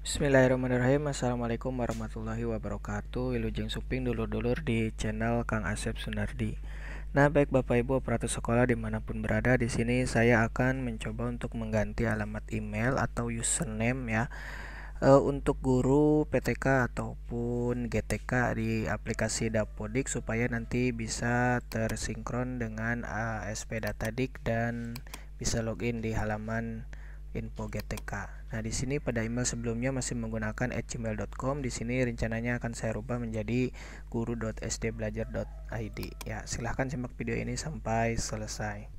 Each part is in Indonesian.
Bismillahirrahmanirrahim Assalamualaikum warahmatullahi wabarakatuh Wilujeng Suping dulur-dulur di channel Kang Asep Sunardi Nah baik Bapak Ibu operator sekolah dimanapun berada di sini saya akan mencoba untuk mengganti alamat email atau username ya eh, Untuk guru PTK ataupun GTK di aplikasi Dapodik Supaya nanti bisa tersinkron dengan ASP Datadik dan bisa login di halaman info GTK. Nah, di sini pada email sebelumnya masih menggunakan @gmail.com. Di sini rencananya akan saya rubah menjadi guru.sdbelajar.id. Ya, silahkan simak video ini sampai selesai.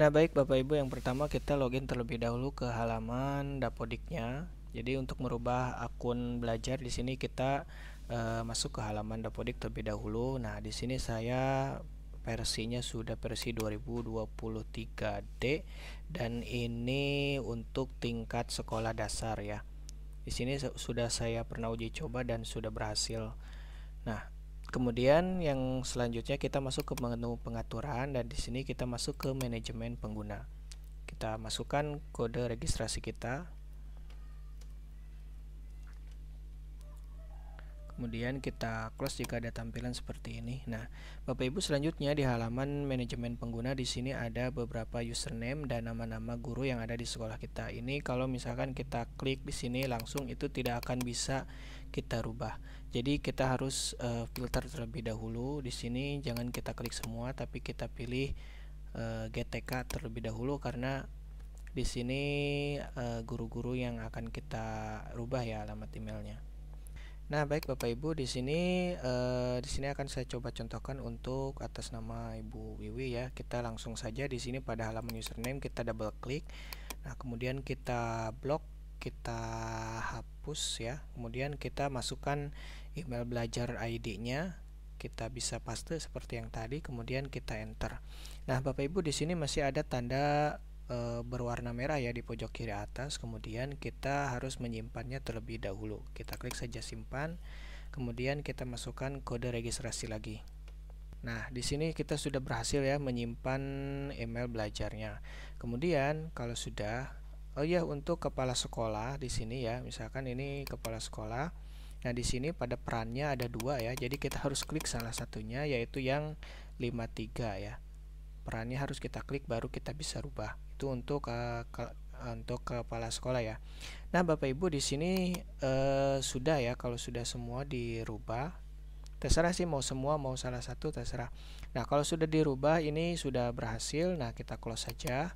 Nah baik Bapak Ibu yang pertama kita login terlebih dahulu ke halaman Dapodiknya. Jadi untuk merubah akun belajar di sini kita e, masuk ke halaman Dapodik terlebih dahulu. Nah di sini saya versinya sudah versi 2023D dan ini untuk tingkat sekolah dasar ya. Di sini sudah saya pernah uji coba dan sudah berhasil. Nah Kemudian yang selanjutnya kita masuk ke menu pengaturan dan di sini kita masuk ke manajemen pengguna. Kita masukkan kode registrasi kita. Kemudian kita close jika ada tampilan seperti ini. Nah, Bapak Ibu selanjutnya di halaman manajemen pengguna di sini ada beberapa username dan nama-nama guru yang ada di sekolah kita. Ini kalau misalkan kita klik di sini langsung itu tidak akan bisa kita rubah jadi kita harus uh, filter terlebih dahulu. Di sini jangan kita klik semua, tapi kita pilih uh, eh, GTK terlebih dahulu karena di sini eh, guru-guru uh, yang akan kita rubah ya alamat emailnya. Nah baik bapak ibu di sini uh, di sini akan saya coba contohkan untuk atas nama ibu Wiwi ya kita langsung saja di sini pada halaman username kita double klik. Nah kemudian kita blok kita hapus ya kemudian kita masukkan email belajar ID-nya kita bisa paste seperti yang tadi kemudian kita enter nah Bapak Ibu di sini masih ada tanda e, berwarna merah ya di pojok kiri atas kemudian kita harus menyimpannya terlebih dahulu kita klik saja simpan kemudian kita masukkan kode registrasi lagi Nah, di sini kita sudah berhasil ya menyimpan email belajarnya. Kemudian, kalau sudah, Oh iya untuk kepala sekolah di sini ya, misalkan ini kepala sekolah. Nah di sini pada perannya ada dua ya, jadi kita harus klik salah satunya yaitu yang 53 ya. Perannya harus kita klik baru kita bisa rubah. Itu untuk uh, ke, untuk kepala sekolah ya. Nah bapak ibu di sini uh, sudah ya, kalau sudah semua dirubah terserah sih mau semua mau salah satu terserah. Nah kalau sudah dirubah ini sudah berhasil, nah kita close saja.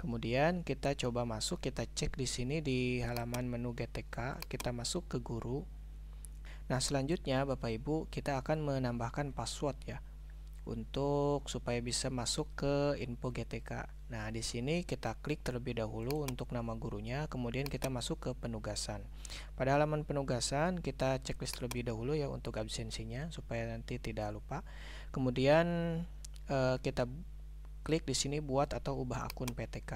Kemudian kita coba masuk, kita cek di sini di halaman menu GTK, kita masuk ke guru. Nah, selanjutnya Bapak Ibu, kita akan menambahkan password ya untuk supaya bisa masuk ke info GTK. Nah, di sini kita klik terlebih dahulu untuk nama gurunya, kemudian kita masuk ke penugasan. Pada halaman penugasan, kita checklist terlebih dahulu ya untuk absensinya supaya nanti tidak lupa. Kemudian eh, kita Klik di sini buat atau ubah akun PTK.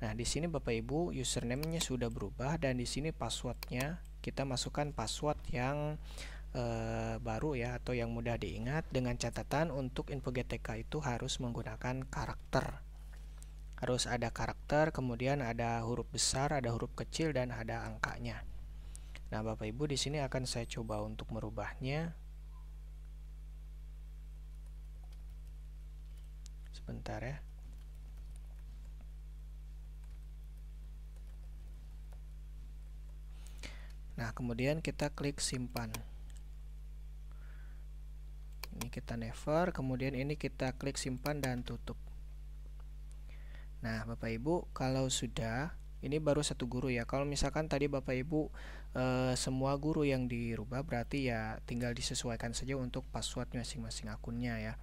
Nah, di sini Bapak Ibu username-nya sudah berubah dan di sini passwordnya kita masukkan password yang e, baru ya atau yang mudah diingat dengan catatan untuk info GTK itu harus menggunakan karakter. Harus ada karakter, kemudian ada huruf besar, ada huruf kecil dan ada angkanya. Nah, Bapak Ibu di sini akan saya coba untuk merubahnya. Bentar ya. Nah, kemudian kita klik simpan. Ini kita never, kemudian ini kita klik simpan dan tutup. Nah, Bapak Ibu, kalau sudah, ini baru satu guru ya. Kalau misalkan tadi Bapak Ibu e, semua guru yang dirubah, berarti ya tinggal disesuaikan saja untuk password masing-masing akunnya ya.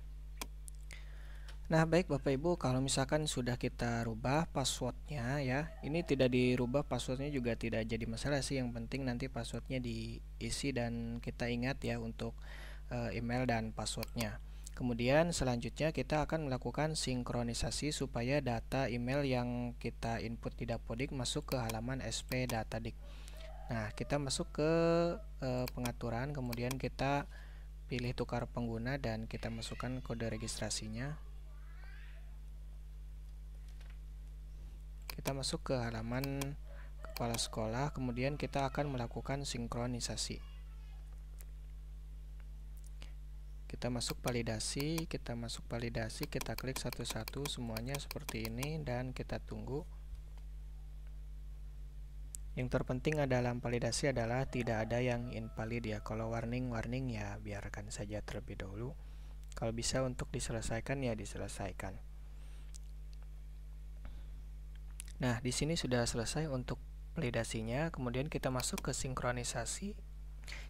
Nah baik Bapak Ibu kalau misalkan sudah kita rubah passwordnya ya Ini tidak dirubah passwordnya juga tidak jadi masalah sih Yang penting nanti passwordnya diisi dan kita ingat ya untuk e, email dan passwordnya Kemudian selanjutnya kita akan melakukan sinkronisasi supaya data email yang kita input di Dapodik masuk ke halaman SP Datadik Nah kita masuk ke e, pengaturan kemudian kita pilih tukar pengguna dan kita masukkan kode registrasinya kita masuk ke halaman kepala sekolah kemudian kita akan melakukan sinkronisasi kita masuk validasi kita masuk validasi kita klik satu-satu semuanya seperti ini dan kita tunggu yang terpenting dalam validasi adalah tidak ada yang invalid ya kalau warning warning ya biarkan saja terlebih dahulu kalau bisa untuk diselesaikan ya diselesaikan Nah, di sini sudah selesai untuk validasinya. Kemudian kita masuk ke sinkronisasi.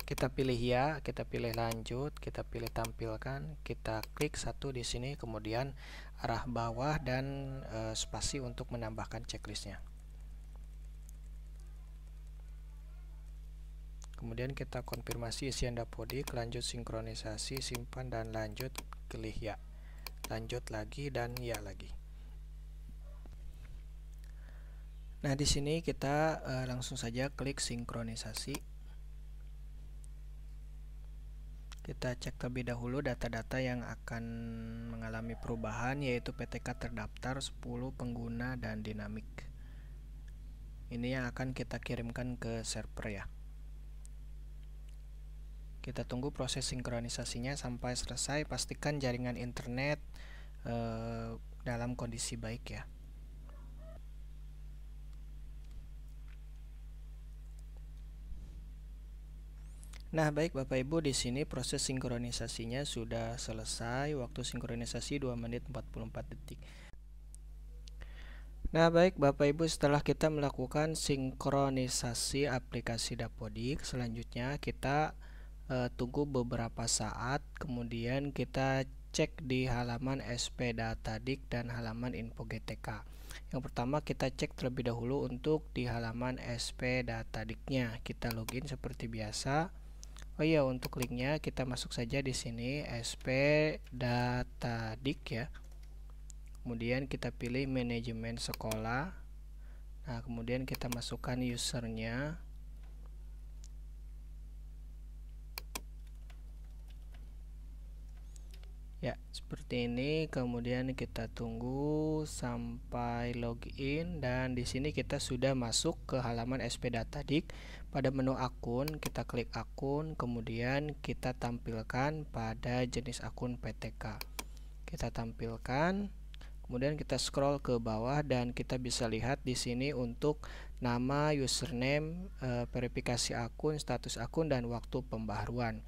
Kita pilih ya, kita pilih lanjut, kita pilih tampilkan, kita klik satu di sini, kemudian arah bawah dan e, spasi untuk menambahkan checklistnya. Kemudian kita konfirmasi isian dapodik, lanjut sinkronisasi, simpan dan lanjut, klik ya. Lanjut lagi dan ya lagi. Nah, di sini kita uh, langsung saja klik sinkronisasi. Kita cek terlebih dahulu data-data yang akan mengalami perubahan yaitu PTK terdaftar 10 pengguna dan dinamik. Ini yang akan kita kirimkan ke server ya. Kita tunggu proses sinkronisasinya sampai selesai. Pastikan jaringan internet eh, dalam kondisi baik ya. Nah, baik Bapak Ibu, di sini proses sinkronisasinya sudah selesai. Waktu sinkronisasi 2 menit 44 detik. Nah, baik Bapak Ibu, setelah kita melakukan sinkronisasi aplikasi Dapodik, selanjutnya kita e, tunggu beberapa saat, kemudian kita cek di halaman SP data Datadik dan halaman Info GTK. Yang pertama kita cek terlebih dahulu untuk di halaman SP data Datadiknya. Kita login seperti biasa Oh iya untuk linknya kita masuk saja di sini sp Data Dik ya. Kemudian kita pilih manajemen sekolah. Nah kemudian kita masukkan usernya. Ya, seperti ini. Kemudian kita tunggu sampai login dan di sini kita sudah masuk ke halaman SP Data Dik. Pada menu akun, kita klik akun, kemudian kita tampilkan pada jenis akun PTK. Kita tampilkan, kemudian kita scroll ke bawah dan kita bisa lihat di sini untuk nama, username, e, verifikasi akun, status akun dan waktu pembaharuan.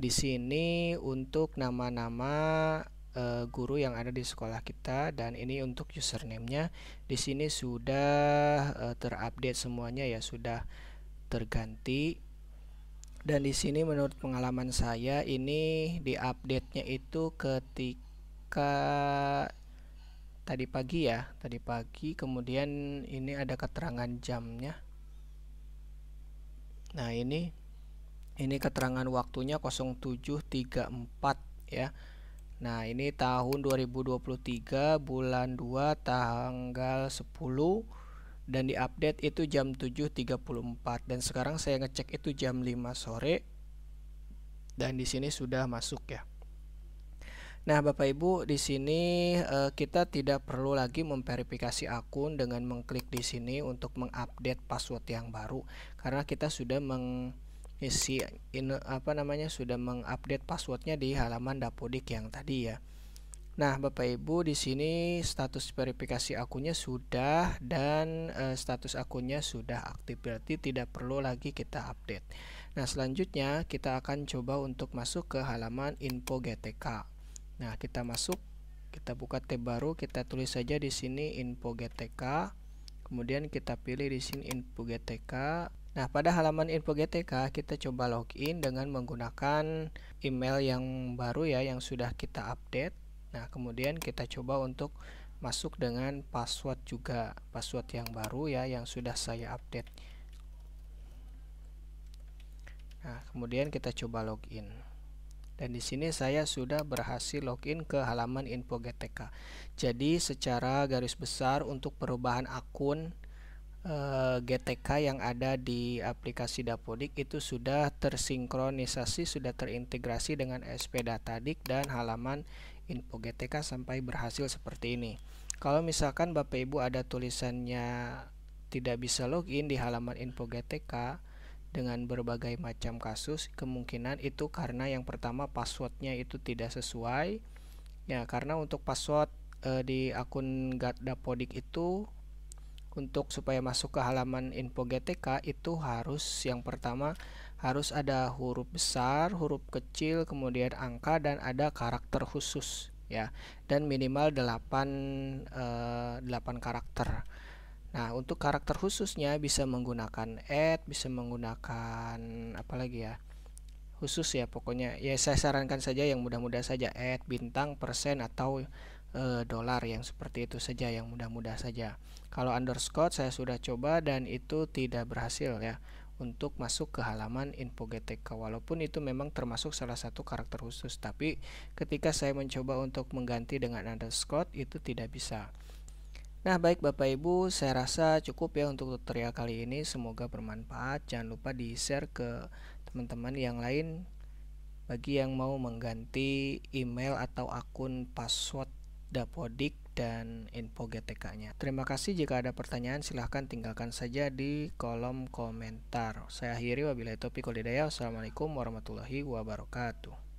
Di sini untuk nama-nama e, guru yang ada di sekolah kita dan ini untuk username-nya di sini sudah e, terupdate semuanya ya sudah terganti dan di sini menurut pengalaman saya ini di update-nya itu ketika tadi pagi ya, tadi pagi kemudian ini ada keterangan jamnya. Nah, ini ini keterangan waktunya 0734 ya. Nah, ini tahun 2023 bulan 2 tanggal 10 dan di update itu jam 7.34 dan sekarang saya ngecek itu jam 5 sore dan di sini sudah masuk ya. Nah, Bapak Ibu, di sini eh, kita tidak perlu lagi memverifikasi akun dengan mengklik di sini untuk mengupdate password yang baru karena kita sudah mengisi in, apa namanya sudah mengupdate passwordnya di halaman Dapodik yang tadi ya. Nah, Bapak Ibu, di sini status verifikasi akunnya sudah dan e, status akunnya sudah aktif, berarti tidak perlu lagi kita update. Nah, selanjutnya kita akan coba untuk masuk ke halaman info GTK. Nah, kita masuk, kita buka tab baru, kita tulis saja di sini info GTK. Kemudian kita pilih di sini info GTK. Nah, pada halaman info GTK kita coba login dengan menggunakan email yang baru ya yang sudah kita update Nah, kemudian kita coba untuk masuk dengan password juga, password yang baru ya yang sudah saya update. Nah, kemudian kita coba login. Dan di sini saya sudah berhasil login ke halaman info GTK. Jadi secara garis besar untuk perubahan akun eh, GTK yang ada di aplikasi Dapodik itu sudah tersinkronisasi, sudah terintegrasi dengan SP Datadik dan halaman info GTK sampai berhasil seperti ini. Kalau misalkan Bapak Ibu ada tulisannya tidak bisa login di halaman info GTK dengan berbagai macam kasus, kemungkinan itu karena yang pertama passwordnya itu tidak sesuai. Ya, karena untuk password e, di akun Podik itu untuk supaya masuk ke halaman info GTK itu harus yang pertama harus ada huruf besar, huruf kecil, kemudian angka dan ada karakter khusus ya. Dan minimal 8 eh, 8 karakter. Nah, untuk karakter khususnya bisa menggunakan add, bisa menggunakan apa lagi ya? Khusus ya pokoknya. Ya saya sarankan saja yang mudah-mudah saja add bintang, persen atau eh, dolar yang seperti itu saja yang mudah-mudah saja. Kalau underscore saya sudah coba dan itu tidak berhasil ya untuk masuk ke halaman info GTK walaupun itu memang termasuk salah satu karakter khusus tapi ketika saya mencoba untuk mengganti dengan underscore itu tidak bisa Nah baik Bapak Ibu saya rasa cukup ya untuk tutorial kali ini semoga bermanfaat jangan lupa di share ke teman-teman yang lain bagi yang mau mengganti email atau akun password dapodik dan info GTK-nya. Terima kasih jika ada pertanyaan silahkan tinggalkan saja di kolom komentar. Saya akhiri wabillahi taufiq wal hidayah. Wassalamualaikum warahmatullahi wabarakatuh.